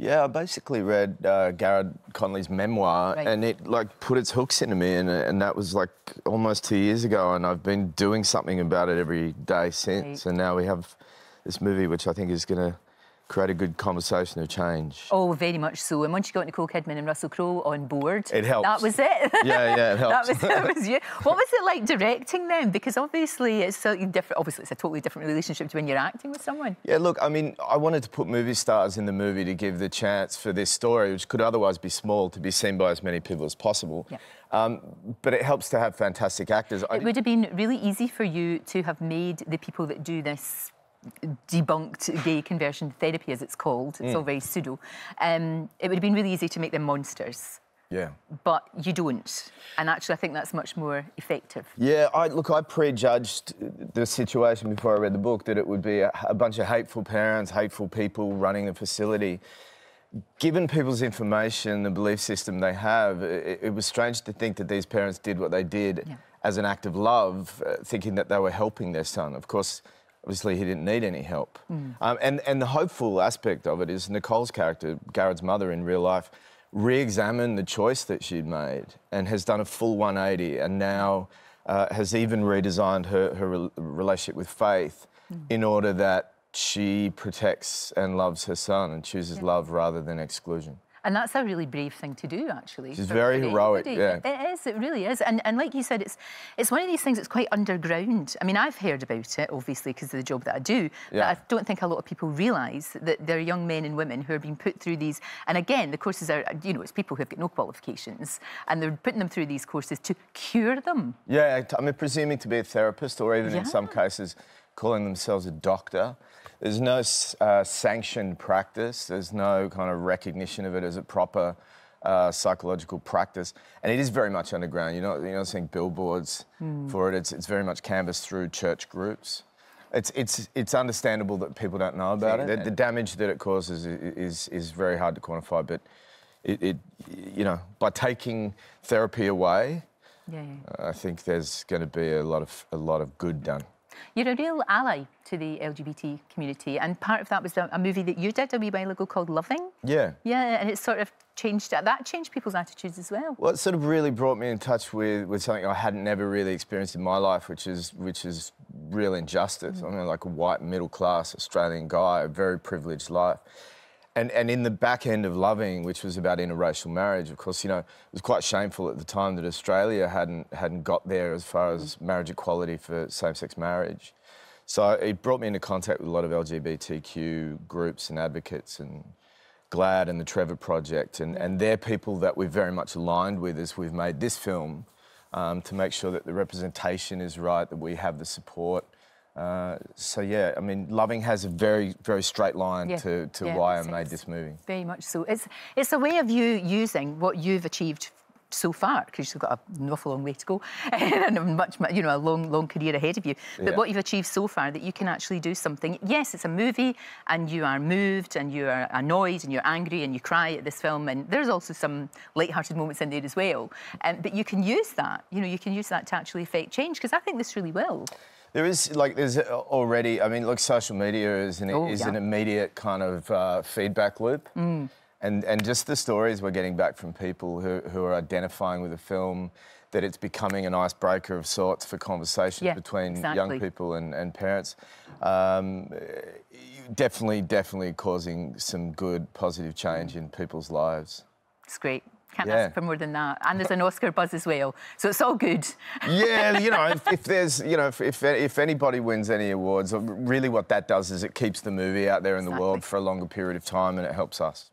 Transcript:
Yeah, I basically read uh, Garrett Conley's memoir, right. and it like put its hooks into me, and, uh, and that was like almost two years ago, and I've been doing something about it every day since, right. and now we have this movie, which I think is going to create a good conversation of change. Oh, very much so. And once you got Nicole Kidman and Russell Crowe on board, it helped. That was it. Yeah, yeah, it helped. that, was, that was you. What was it like directing them? Because obviously it's so different. Obviously, it's a totally different relationship to when you're acting with someone. Yeah, look, I mean, I wanted to put movie stars in the movie to give the chance for this story, which could otherwise be small, to be seen by as many people as possible. Yeah. Um, but it helps to have fantastic actors. It would have been really easy for you to have made the people that do this debunked gay conversion therapy, as it's called. It's mm. all very pseudo. Um, it would have been really easy to make them monsters. Yeah. But you don't. And actually, I think that's much more effective. Yeah, I, look, I prejudged the situation before I read the book that it would be a, a bunch of hateful parents, hateful people running the facility. Given people's information, the belief system they have, it, it was strange to think that these parents did what they did yeah. as an act of love, uh, thinking that they were helping their son. Of course, obviously he didn't need any help. Mm. Um, and, and the hopeful aspect of it is Nicole's character, Garrett's mother in real life, re-examined the choice that she'd made and has done a full 180 and now uh, has even redesigned her, her re relationship with Faith mm. in order that she protects and loves her son and chooses yeah. love rather than exclusion. And that's a really brave thing to do, actually. She's very heroic, yeah. It is, it really is. And, and like you said, it's it's one of these things that's quite underground. I mean, I've heard about it, obviously, because of the job that I do, yeah. but I don't think a lot of people realise that there are young men and women who are being put through these. And again, the courses are, you know, it's people who have got no qualifications, and they're putting them through these courses to cure them. Yeah, I mean, presuming to be a therapist, or even yeah. in some cases, calling themselves a doctor. There's no uh, sanctioned practice. There's no kind of recognition of it as a proper uh, psychological practice, and it is very much underground. You're not, you're not seeing billboards mm. for it. It's, it's very much canvassed through church groups. It's, it's, it's understandable that people don't know about it. The, the damage that it causes is, is, is very hard to quantify, but it, it, you know, by taking therapy away, yeah, yeah. Uh, I think there's going to be a lot of a lot of good done. You're a real ally to the LGBT community, and part of that was a movie that you did a wee while ago called Loving. Yeah. Yeah, and it sort of changed that changed people's attitudes as well. Well, it sort of really brought me in touch with, with something I hadn't never really experienced in my life, which is which is real injustice. Mm. I mean, like a white middle class Australian guy, a very privileged life and, and in the back end of Loving, which was about interracial marriage, of course, you know, it was quite shameful at the time that Australia hadn't, hadn't got there as far as mm. marriage equality for same sex marriage. So it brought me into contact with a lot of LGBTQ groups and advocates and GLAD and the Trevor Project. And, and they're people that we are very much aligned with as we've made this film um, to make sure that the representation is right, that we have the support uh, so yeah, I mean, Loving has a very, very straight line yeah. to, to yeah, why I made this movie. Very much so. It's it's a way of you using what you've achieved so far because you've got an awful long way to go and a much, you know, a long, long career ahead of you. But yeah. what you've achieved so far that you can actually do something. Yes, it's a movie and you are moved and you are annoyed and you're angry and you cry at this film and there's also some light-hearted moments in there as well. Um, but you can use that, you know, you can use that to actually affect change because I think this really will. There is like there's already. I mean, look, social media is an, Ooh, is yeah. an immediate kind of uh, feedback loop, mm. and and just the stories we're getting back from people who who are identifying with the film. That it's becoming an icebreaker of sorts for conversations yeah, between exactly. young people and, and parents. Um, definitely, definitely causing some good, positive change mm. in people's lives. It's great. Can't yeah. ask for more than that. And there's an Oscar buzz as well. So it's all good. yeah, you know, if, if there's, you know, if, if, if, anybody wins any awards, really what that does is it keeps the movie out there in exactly. the world for a longer period of time and it helps us.